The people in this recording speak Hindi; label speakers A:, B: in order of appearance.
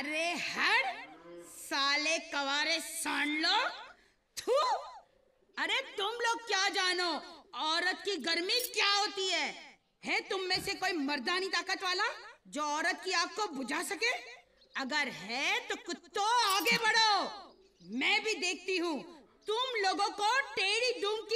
A: अरे हर साले कवारे सांड लो थू अरे तुम लोग क्या जानो औरत की गर्मी क्या होती है है तुम में से कोई मर्दानी ताकत वाला जो औरत की आग को बुझा सके अगर है तो कुत्तों आगे बढ़ो मैं भी देखती हूँ तुम लोगों को टेढ़ी डूम